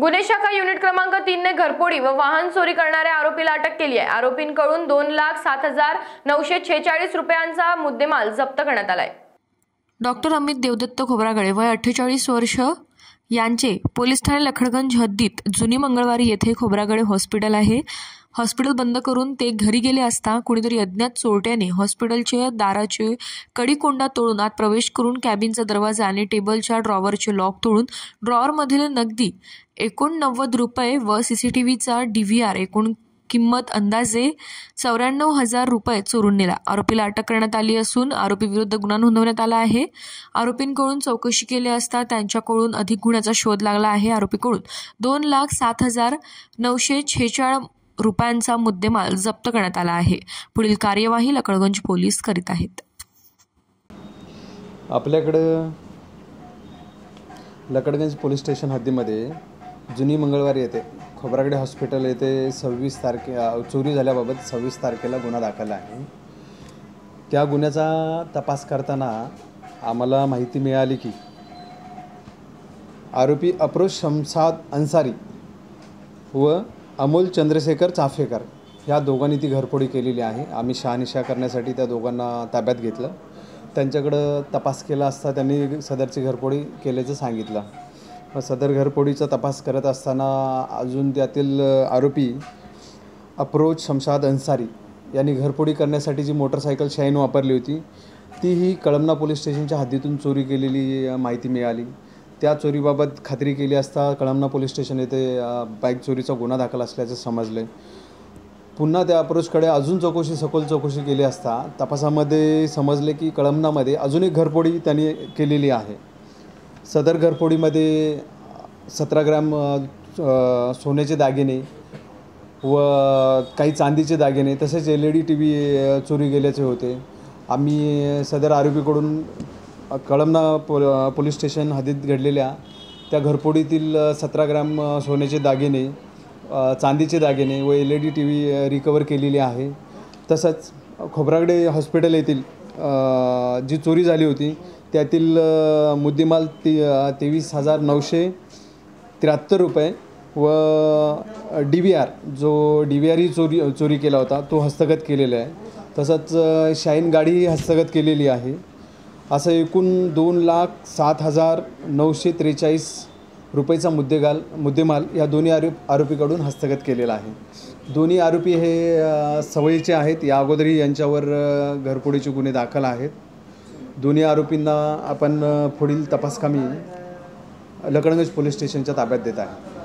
गुन्हे शाखा युनिट क्रमांक तीनने घरपोडी व वाहन चोरी करणाऱ्या आरोपीला अटक केली आहे आरोपींकडून दोन लाख सात हजार नऊशे छेचाळीस रुपयांचा मुद्देमाल जप्त करण्यात आलाय डॉक्टर अमित देवदत्त खोबरागळे वय अठ्ठेचाळीस वर्ष यांचे पोलीस ठाणे लखडगंज हद्दीत जुनी मंगळवारी येथे खोबरागडे हॉस्पिटल आहे हॉस्पिटल बंद करून ते घरी गेले असता कुणीतरी अज्ञात चोरट्याने हॉस्पिटलचे दाराचे कडीकोंडा तोडून आत प्रवेश करून कॅबिनचा दरवाजा आणि टेबलच्या ड्रॉवरचे लॉक तोडून ड्रॉवरमधील नगदी एकोणनव्वद रुपये व सीसीटीव्हीचा डी व्ही आर एकूण किंमत अंदाजे चौऱ्याण्णव हजार रुपये चोरून नेला आरोपीला अटक करण्यात आली असून आरोपी विरुद्ध गुन्हा नोंदवण्यात आला आहे आरोपींकडून चौकशी केली असता त्यांच्याकडून अधिक गुन्ह्याचा शोध लागला आहे आरोपीकडून दोन लाख सात हजार नऊशे छेचाळ रुपयांचा मुद्देमाल जप्त करण्यात आला आहे पुढील कार्यवाही लकडगंज पोलीस करीत आहेत आपल्याकडं लकडगंज पोलीस स्टेशन हद्दीमध्ये जुनी मंगळवारी येते खोबरागडे हॉस्पिटल येथे सव्वीस तारखे चोरी झाल्याबाबत सव्वीस तारखेला गुन्हा दाखल आहे त्या गुन्ह्याचा तपास करताना आम्हाला माहिती मिळाली की आरोपी अप्रोज शमसाद अन्सारी व अमोल चंद्रशेखर चाफेकर ह्या दोघांनी ती घरफोडी केलेली आहे आम्ही शहानिशा करण्यासाठी त्या दोघांना ताब्यात घेतलं त्यांच्याकडं तपास केला असता त्यांनी सदरची घरफोडी केल्याचं सांगितलं सदर घरपोडीचा तपास करत असताना अजून त्यातील आरोपी अप्रोच शमशाद अन्सारी यांनी घरपोडी करण्यासाठी जी मोटरसायकल शाईन वापरली होती ती ही कळमना पोलीस स्टेशनच्या हद्दीतून चोरी केलेली माहिती मिळाली त्या चोरीबाबत खात्री केली असता कळमना पोलीस स्टेशन येथे बाईक चोरीचा गुन्हा दाखल असल्याचं समजलं पुन्हा त्या अप्रोचकडे अजून चौकशी सखोल चौकशी केली असता तपासामध्ये समजले की कळमनामध्ये अजून एक घरपोडी त्यांनी केलेली आहे सदर घरफोडीमध्ये सतरा ग्रॅम सोन्याचे दागिने व काही चांदीचे दागिने तसेच L E D T V चोरी गेल्याचे होते आम्ही सदर आरोपीकडून कळमना पोल पोलीस स्टेशन हद्दीत घडलेल्या त्या घरपोडीतील सतरा ग्रॅम सोन्याचे दागिने चांदीचे दागिने व L E D T V recover केलेली आहे तसंच खोबरागडे हॉस्पिटल येथील जी चोरी झाली होती त्यातील मुद्देमाल ती तेवीस हजार नऊशे त्र्याहत्तर रुपये व डी व्ही आर जो डी व्ही आरही चोरी चोरी केला होता तो हस्तगत केलेला आहे तसंच शाईन गाडीही हस्तगत केलेली आहे असं एकूण दोन लाख सात हजार नऊशे त्रेचाळीस रुपयेचा मुद्देगाल मुद्देमाल या दोन्ही आरोप आरोपीकडून हस्तगत केलेला आहे दोन्ही आरोपी हे सवयीचे आहेत या अगोदरही यांच्यावर घरकुडीचे गुन्हे दाखल आहेत दोन्ही आरोपींना आपण पुढील तपासकामी लकडगंज पोलीस स्टेशनच्या ताब्यात देत आहे